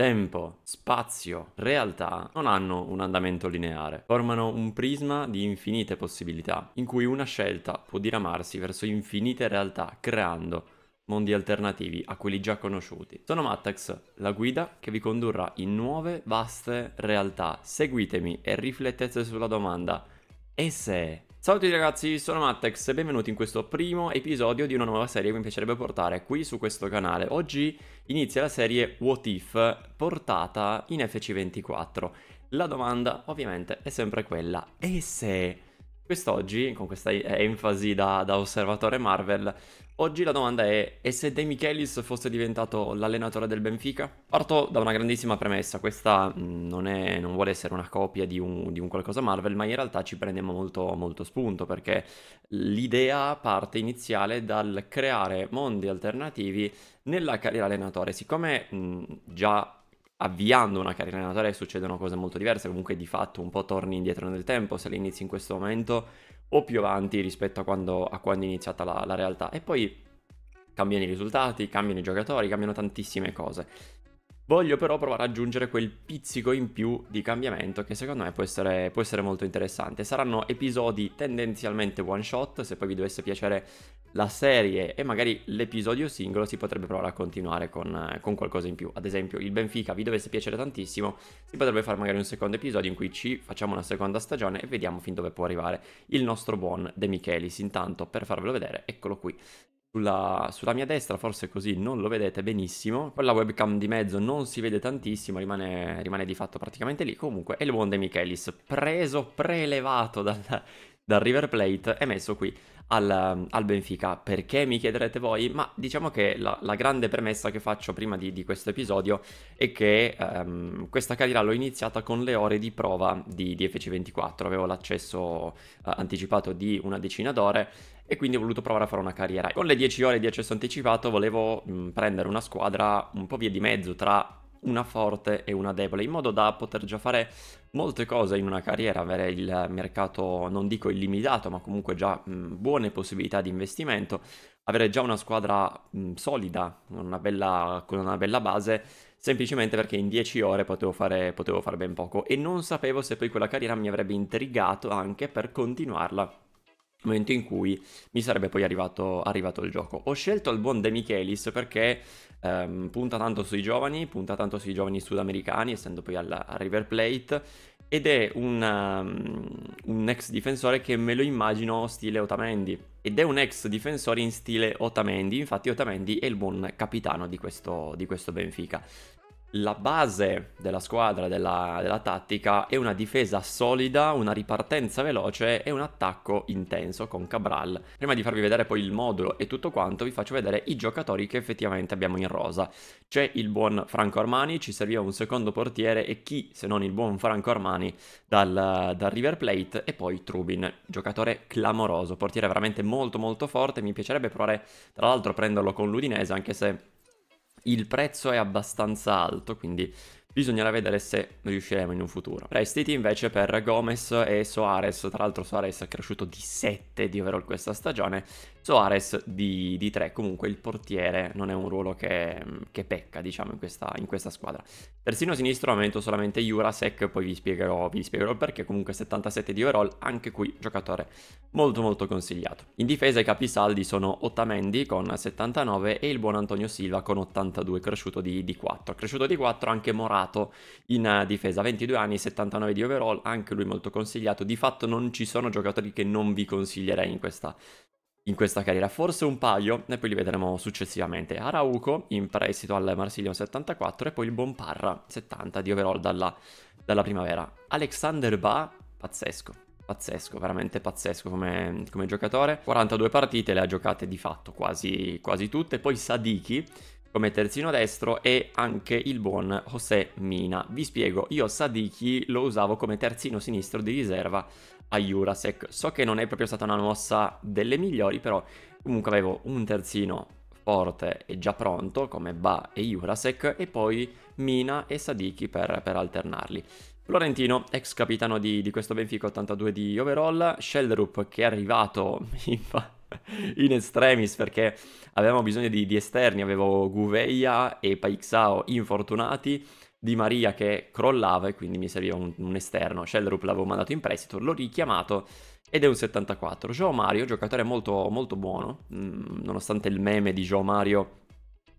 Tempo, spazio, realtà non hanno un andamento lineare, formano un prisma di infinite possibilità, in cui una scelta può diramarsi verso infinite realtà, creando mondi alternativi a quelli già conosciuti. Sono Mattax, la guida che vi condurrà in nuove, vaste realtà. Seguitemi e riflettete sulla domanda, e se Ciao a tutti ragazzi, sono Mattex e benvenuti in questo primo episodio di una nuova serie che mi piacerebbe portare qui su questo canale. Oggi inizia la serie What If portata in FC24. La domanda ovviamente è sempre quella, e se... Quest'oggi, con questa enfasi da, da, osservatore Marvel, oggi la domanda è: e se De Michelis fosse diventato l'allenatore del Benfica? Parto da una grandissima premessa, questa mm, non, è, non vuole essere una copia di un, di un, qualcosa Marvel, ma in realtà ci prendiamo molto, molto spunto perché l'idea parte iniziale dal creare mondi alternativi nella carriera allenatore. Siccome mh, mm, già avviando una carriera allenatore succedono cose molto diverse, comunque di fatto un po' torni indietro nel tempo se le inizi in questo momento o più avanti rispetto a quando, a quando è iniziata la, la realtà. E poi cambiano i risultati, cambiano i giocatori, cambiano tantissime cose. Voglio però provare ad aggiungere quel pizzico in più di cambiamento che secondo me può essere, può essere molto interessante. Saranno episodi tendenzialmente one shot, se poi vi dovesse piacere la serie e magari l'episodio singolo si potrebbe provare a continuare con, con, qualcosa in più. Ad esempio, il Benfica vi dovesse piacere tantissimo, si potrebbe fare magari un secondo episodio in cui ci facciamo una seconda stagione e vediamo fin dove può arrivare il nostro buon De Michelis. Intanto, per farvelo vedere, eccolo qui sulla, sulla, mia destra, forse così non lo vedete benissimo. Poi la webcam di mezzo non si vede tantissimo, rimane, rimane di fatto praticamente lì. Comunque è il buon De Michelis, preso, prelevato dal, dal River Plate e messo qui al, al, Benfica. Perché mi chiederete voi? Ma diciamo che la, la grande premessa che faccio prima di, di questo episodio è che um, questa carriera l'ho iniziata con le ore di prova di, di FC24. Avevo l'accesso uh, anticipato di una decina d'ore e quindi ho voluto provare a fare una carriera. Con le 10 ore di accesso anticipato volevo mh, mm, prendere una squadra un po' via di mezzo tra una forte e una debole, in modo da poter già fare molte cose in una carriera, avere il mercato non dico illimitato, ma comunque già mh, mm, buone possibilità di investimento, avere già una squadra mh, mm, solida, una bella, con una bella base, semplicemente perché in 10 ore potevo fare, potevo fare ben poco e non sapevo se poi quella carriera mi avrebbe intrigato anche per continuarla momento in cui mi sarebbe poi arrivato, arrivato, il gioco. Ho scelto il buon De Michelis perché ehm, punta tanto sui giovani, punta tanto sui giovani sudamericani, essendo poi alla, a River Plate, ed è una, ehm, un ex difensore che me lo immagino stile Otamendi. Ed è un ex difensore in stile Otamendi, infatti Otamendi è il buon capitano di questo, di questo Benfica la base della squadra, della, della, tattica, è una difesa solida, una ripartenza veloce e un attacco intenso con Cabral. Prima di farvi vedere poi il modulo e tutto quanto, vi faccio vedere i giocatori che effettivamente abbiamo in rosa. C'è il buon Franco Armani, ci serviva un secondo portiere e chi se non il buon Franco Armani dal, dal River Plate e poi Trubin, giocatore clamoroso, portiere veramente molto molto forte, mi piacerebbe provare tra l'altro a prenderlo con l'Udinese anche se il prezzo è abbastanza alto, quindi bisognerà vedere se riusciremo in un futuro. Prestiti invece per Gomez e Soares, tra l'altro Soares è cresciuto di 7 di overall questa stagione Soares di, di 3, comunque il portiere non è un ruolo che, che pecca diciamo in questa, in questa, squadra. Terzino sinistro aumento solamente Jurasek, poi vi spiegherò, vi spiegherò il perché, comunque 77 di overall, anche qui giocatore molto molto consigliato. In difesa i capisaldi sono Ottamendi con 79 e il buon Antonio Silva con 82, cresciuto di, di 4. Cresciuto di 4 anche Morato in eh, difesa, 22 anni, 79 di overall, anche lui molto consigliato. Di fatto non ci sono giocatori che non vi consiglierei in questa squadra in questa carriera, forse un paio, e poi li vedremo successivamente. Arauco in prestito al Marsiglio 74 e poi il buon Parra 70 di overall dalla, dalla primavera. Alexander Ba, pazzesco, pazzesco, veramente pazzesco come, come, giocatore. 42 partite le ha giocate di fatto quasi, quasi tutte, poi Sadiki come terzino destro e anche il buon José Mina. Vi spiego, io Sadiki lo usavo come terzino sinistro di riserva a Jurasek. So che non è proprio stata una mossa delle migliori, però comunque avevo un terzino forte e già pronto come Ba e Jurasek e poi Mina e Sadiki per, per alternarli. Florentino, ex capitano di, di, questo Benfica 82 di overall, Shelderup che è arrivato in, in estremis perché avevamo bisogno di, di esterni, avevo Guveia e Paixao infortunati, di Maria che crollava e quindi mi serviva un, un esterno. Shellrup l'avevo mandato in prestito, l'ho richiamato ed è un 74. Joe Mario, giocatore molto, molto buono, mh, mm, nonostante il meme di Joe Mario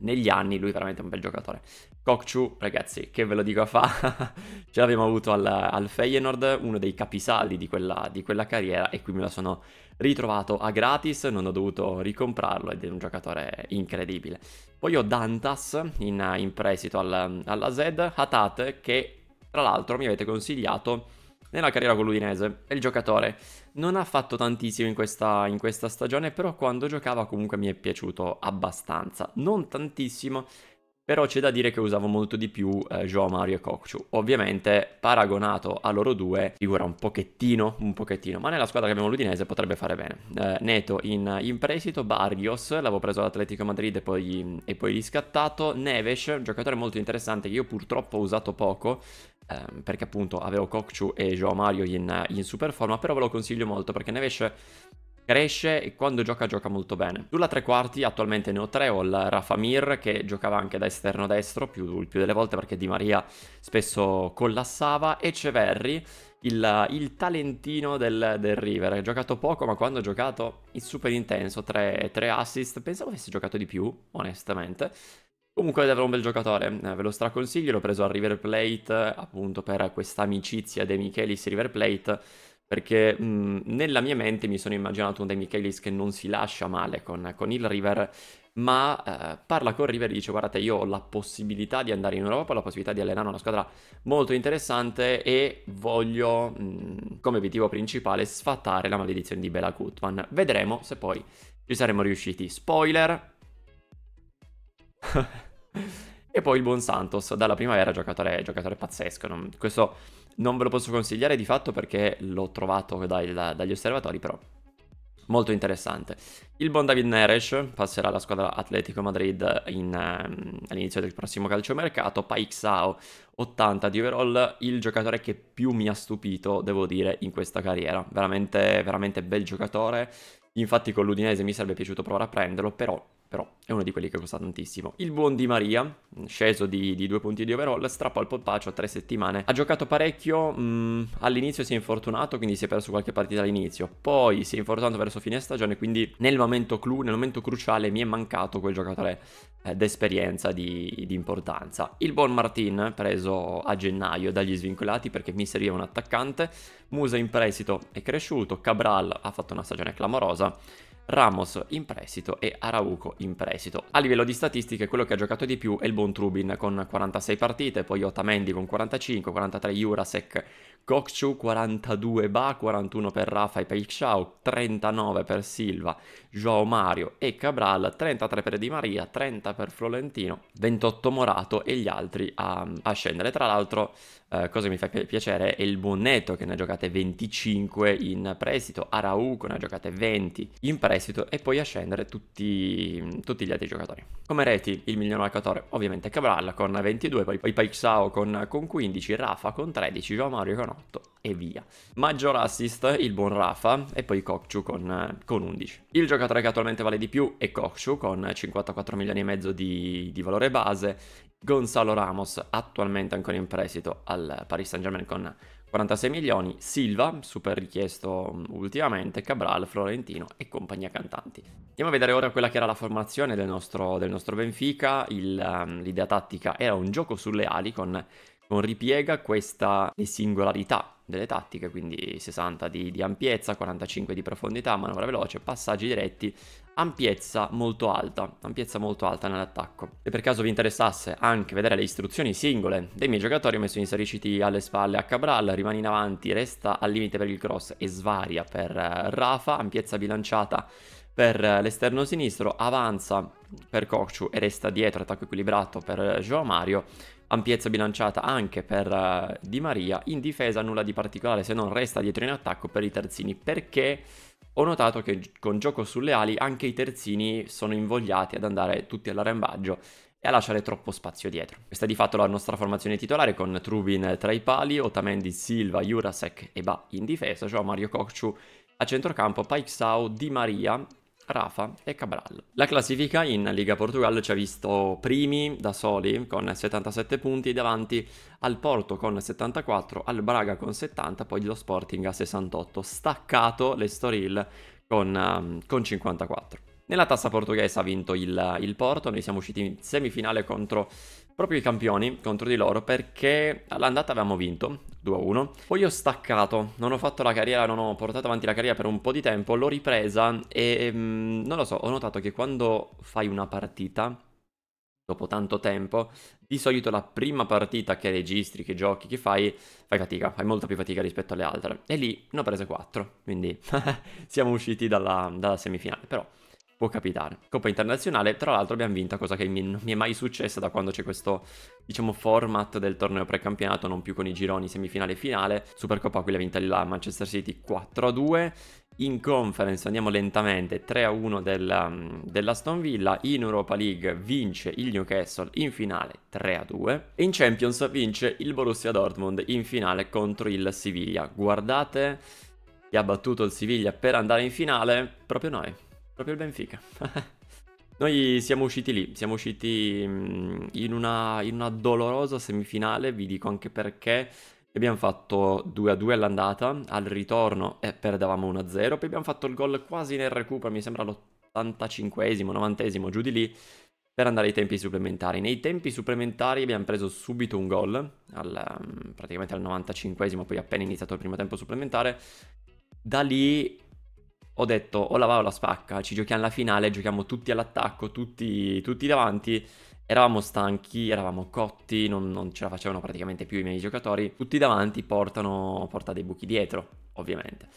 negli anni, lui è veramente un bel giocatore. Kokchu, ragazzi, che ve lo dico a fa, ce l'abbiamo avuto al, al Feyenoord, uno dei capisaldi di quella, di quella carriera e qui me lo sono ritrovato a gratis, non ho dovuto ricomprarlo ed è un giocatore incredibile. Poi ho Dantas in, in prestito al, alla Z, Hatate che tra l'altro mi avete consigliato nella carriera con l'Udinese. È il giocatore non ha fatto tantissimo in questa, in questa stagione, però quando giocava comunque mi è piaciuto abbastanza. Non tantissimo, però c'è da dire che usavo molto di più eh, Joao Mario e Kokchu. Ovviamente paragonato a loro due figura un pochettino, un pochettino, ma nella squadra che abbiamo l'Udinese potrebbe fare bene. Eh, Neto in, in, prestito, Barrios, l'avevo preso all'Atletico Madrid e poi, e poi riscattato, Neves, un giocatore molto interessante che io purtroppo ho usato poco, ehm, perché appunto avevo Kokchu e Joao Mario in, in super forma, però ve lo consiglio molto perché Nevesh cresce e quando gioca gioca molto bene. Sulla tre quarti attualmente ne ho tre, ho il Rafa Mir che giocava anche da esterno destro più, più delle volte perché Di Maria spesso collassava e Ceverri il, il, talentino del, del, River. Ha giocato poco, ma quando ha giocato è super intenso. Tre, tre assist. Pensavo avesse giocato di più, onestamente. Comunque è davvero un bel giocatore, eh, ve lo straconsiglio, l'ho preso a River Plate eh, appunto per questa amicizia dei Michelis River Plate perché mh, mm, nella mia mente mi sono immaginato un De Michelis che non si lascia male con, con il River, ma eh, parla con River e dice guardate io ho la possibilità di andare in Europa, ho la possibilità di allenare una squadra molto interessante e voglio mh, mm, come obiettivo principale sfatare la maledizione di Bela Gutman. Vedremo se poi ci saremo riusciti. Spoiler, e poi il buon Santos, dalla primavera giocatore, giocatore pazzesco. Non, questo non ve lo posso consigliare di fatto perché l'ho trovato dai, da, dagli osservatori, però molto interessante. Il buon David Neres passerà alla squadra Atletico Madrid in, um, all'inizio del prossimo calciomercato. Paixao, 80 di overall, il giocatore che più mi ha stupito, devo dire, in questa carriera. Veramente, veramente bel giocatore. Infatti con l'Udinese mi sarebbe piaciuto provare a prenderlo, però però è uno di quelli che costa tantissimo. Il buon Di Maria, mm, sceso di, di due punti di overall, strappa al polpaccio a tre settimane. Ha giocato parecchio, mh, mm, all'inizio si è infortunato, quindi si è perso qualche partita all'inizio, poi si è infortunato verso fine stagione, quindi nel momento, clou, nel momento cruciale mi è mancato quel giocatore eh, d'esperienza, di, di, importanza. Il buon Martin, preso a gennaio dagli svincolati perché mi serviva un attaccante, Musa in prestito è cresciuto, Cabral ha fatto una stagione clamorosa, Ramos in prestito e Arauco in prestito. A livello di statistiche quello che ha giocato di più è il buon Trubin con 46 partite, poi Otamendi con 45, 43 Jurasek Gokchu 42 Ba, 41 per Rafa e per 39 per Silva, Joao Mario e Cabral, 33 per Di Maria, 30 per Florentino, 28 Morato e gli altri a, a scendere. Tra l'altro, eh, cosa mi fa pi- piacere è il buon Neto che ne ha giocate 25 in prestito, Arauco ne ha giocate 20 in prestito e poi a scendere tutti, tutti gli altri giocatori. Come reti il miglior marcatore ovviamente Cabral con 22, poi, poi Paixao con, con 15, Rafa con 13, Joao Mario con Giovanotto e via. Maggior assist il buon Rafa e poi Kokciu con, con, 11. Il giocatore che attualmente vale di più è Kokciu con 54 milioni e mezzo di, di valore base. Gonzalo Ramos attualmente ancora in prestito al Paris Saint Germain con 46 milioni, Silva, super richiesto ultimamente, Cabral, Florentino e compagnia cantanti. Andiamo a vedere ora quella che era la formazione del nostro, del nostro Benfica, Il, um, l'idea tattica era un gioco sulle ali con non ripiega questa singolarità delle tattiche, quindi 60 di, di, ampiezza, 45 di profondità, manovra veloce, passaggi diretti, ampiezza molto alta, ampiezza molto alta nell'attacco. Se per caso vi interessasse anche vedere le istruzioni singole dei miei giocatori, ho messo insericiti alle spalle a Cabral, rimane in avanti, resta al limite per il cross e svaria per eh, Rafa, ampiezza bilanciata per eh, l'esterno sinistro, avanza per Kokchu e resta dietro, attacco equilibrato per eh, Joao Mario, ampiezza bilanciata anche per eh, Di Maria, in difesa nulla di particolare se non resta dietro in attacco per i terzini perché ho notato che con gioco sulle ali anche i terzini sono invogliati ad andare tutti all'arembaggio e a lasciare troppo spazio dietro. Questa è di fatto la nostra formazione titolare con Trubin tra i pali, Otamendi, Silva, Jurasek e Ba in difesa, cioè Mario Cocciu a centrocampo, Paixao, Di Maria Rafa e Cabral. La classifica in Liga Portogallo ci ha visto primi da soli con 77 punti davanti al Porto con 74, al Braga con 70, poi lo Sporting a 68, staccato l'Estoril con, um, con 54. Nella tassa portoghese ha vinto il, il Porto, noi siamo usciti in semifinale contro proprio i campioni contro di loro perché all'andata avevamo vinto 2-1. Poi ho staccato, non ho fatto la carriera, non ho portato avanti la carriera per un po' di tempo, l'ho ripresa e mm, non lo so, ho notato che quando fai una partita dopo tanto tempo, di solito la prima partita che registri, che giochi, che fai, fai fatica, fai molta più fatica rispetto alle altre. E lì ne ho prese 4, quindi siamo usciti dalla, dalla semifinale, però può capitare. Coppa internazionale, tra l'altro abbiamo vinto, cosa che mi, non mi è mai successa da quando c'è questo, diciamo, format del torneo precampionato, non più con i gironi semifinale e finale. Supercoppa qui l'ha vinta la Manchester City 4-2. In conference andiamo lentamente, 3-1 della, um, dell'Aston Villa, in Europa League vince il Newcastle in finale 3-2 e in Champions vince il Borussia Dortmund in finale contro il Siviglia. Guardate che ha battuto il Siviglia per andare in finale, proprio noi. Proprio il Benfica. Noi siamo usciti lì, siamo usciti mm, in una, in una, dolorosa semifinale, vi dico anche perché. Abbiamo fatto 2-2 all'andata, al ritorno eh, perdevamo 1-0, poi abbiamo fatto il gol quasi nel recupero, mi sembra l'85esimo, 90esimo, giù di lì, per andare ai tempi supplementari. Nei tempi supplementari abbiamo preso subito un gol, al, mm, praticamente al 95esimo, poi appena iniziato il primo tempo supplementare. Da lì ho detto o la va o la spacca, ci giochiamo alla finale, giochiamo tutti all'attacco, tutti, tutti davanti. Eravamo stanchi, eravamo cotti, non, non, ce la facevano praticamente più i miei giocatori. Tutti davanti portano, porta dei buchi dietro, ovviamente.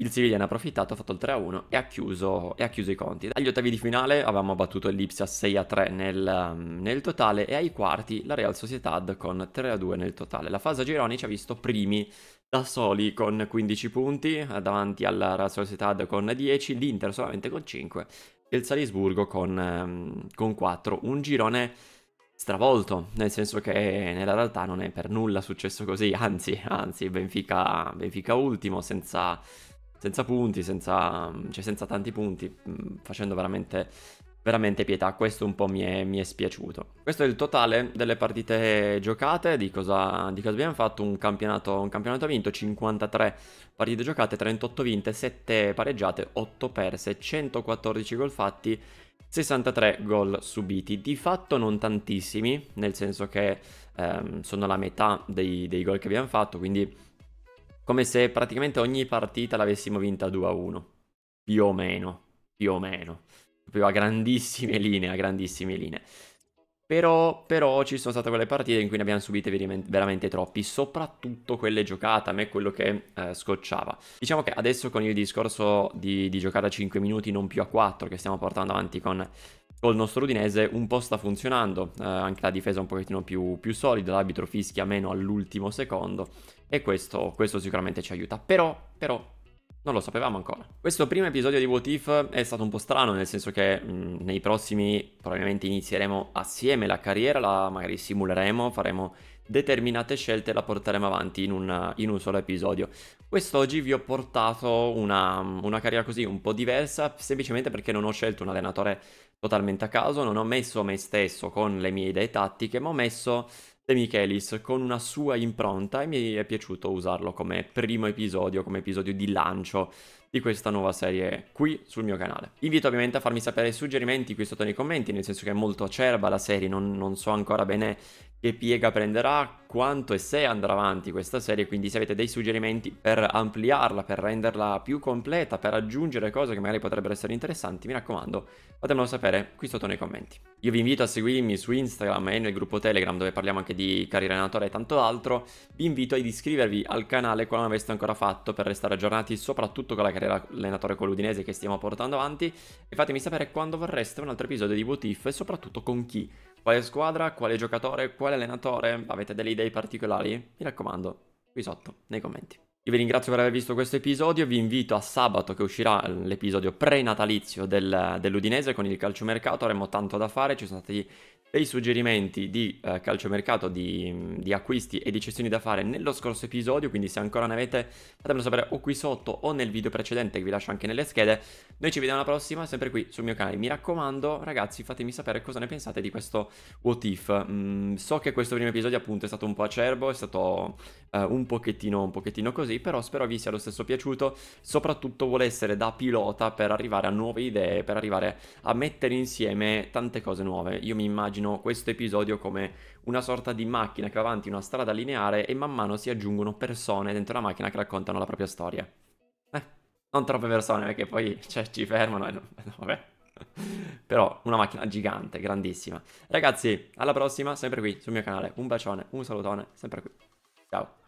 Il Siviglia ne ha approfittato, ha fatto il 3-1 e ha, chiuso, e ha chiuso i conti. Agli ottavi di finale avevamo battuto l'Ipsia 6-3 nel, nel, totale e ai quarti la Real Sociedad con 3-2 nel totale. La fase a gironi ci ha visto primi da soli con 15 punti, davanti alla Real Sociedad con 10, l'Inter solamente con 5 e il Salisburgo con, ehm, con 4. Un girone stravolto, nel senso che nella realtà non è per nulla successo così, anzi, anzi, Benfica, Benfica ultimo senza, senza punti, senza, cioè senza tanti punti, mm, facendo veramente veramente pietà, questo un po' mi è, mi è, spiaciuto. Questo è il totale delle partite giocate, di cosa, di cosa abbiamo fatto, un campionato, un campionato, vinto, 53 partite giocate, 38 vinte, 7 pareggiate, 8 perse, 114 gol fatti, 63 gol subiti, di fatto non tantissimi, nel senso che ehm, sono la metà dei, dei gol che abbiamo fatto, quindi come se praticamente ogni partita l'avessimo vinta 2 a 1, più o meno, più o meno proprio a grandissime linee, a grandissime linee. Però, però, ci sono state quelle partite in cui ne abbiamo subite veramente, veramente troppi, soprattutto quelle giocate, a me quello che eh, scocciava. Diciamo che adesso con il discorso di, di, giocare a 5 minuti, non più a 4, che stiamo portando avanti con col nostro Udinese, un po' sta funzionando, eh, anche la difesa è un pochettino più, più solida, l'arbitro fischia meno all'ultimo secondo, e questo, questo sicuramente ci aiuta. Però, però, non lo sapevamo ancora. Questo primo episodio di What If è stato un po' strano, nel senso che mh, mm, nei prossimi probabilmente inizieremo assieme la carriera, la magari simuleremo, faremo determinate scelte e la porteremo avanti in, una, in un solo episodio. Quest'oggi vi ho portato una, una carriera così un po' diversa, semplicemente perché non ho scelto un allenatore totalmente a caso, non ho messo me stesso con le mie idee tattiche, ma ho messo De Michelis con una sua impronta e mi è piaciuto usarlo come primo episodio, come episodio di lancio di questa nuova serie qui sul mio canale. Invito ovviamente a farmi sapere suggerimenti qui sotto nei commenti, nel senso che è molto acerba la serie, non, non so ancora bene che piega prenderà, quanto e se andrà avanti questa serie, quindi se avete dei suggerimenti per ampliarla, per renderla più completa, per aggiungere cose che magari potrebbero essere interessanti, mi raccomando, fatemelo sapere qui sotto nei commenti. Io vi invito a seguirmi su Instagram e nel gruppo Telegram dove parliamo anche di carriera natore e tanto altro, vi invito ad iscrivervi al canale quando non aveste ancora fatto per restare aggiornati soprattutto con la carriera magari l'allenatore con l'Udinese che stiamo portando avanti e fatemi sapere quando vorreste un altro episodio di What If e soprattutto con chi, quale squadra, quale giocatore, quale allenatore, avete delle idee particolari? Mi raccomando, qui sotto nei commenti. Io vi ringrazio per aver visto questo episodio, vi invito a sabato che uscirà l'episodio prenatalizio del, dell'Udinese con il calciomercato, avremo tanto da fare, ci sono stati dei suggerimenti di uh, calciomercato, di, di, acquisti e di cessioni da fare nello scorso episodio, quindi se ancora ne avete fatemelo sapere o qui sotto o nel video precedente che vi lascio anche nelle schede. Noi ci vediamo alla prossima, sempre qui sul mio canale. Mi raccomando ragazzi fatemi sapere cosa ne pensate di questo What If. Mm, so che questo primo episodio appunto è stato un po' acerbo, è stato uh, un, pochettino, un pochettino così, però spero vi sia lo stesso piaciuto, soprattutto vuole essere da pilota per arrivare a nuove idee, per arrivare a mettere insieme tante cose nuove. Io mi immagino immagino questo episodio come una sorta di macchina che va avanti una strada lineare e man mano si aggiungono persone dentro la macchina che raccontano la propria storia. Eh, non troppe persone perché poi cioè, ci fermano e no, vabbè. Però una macchina gigante, grandissima. Ragazzi, alla prossima, sempre qui sul mio canale. Un bacione, un salutone, sempre qui. Ciao.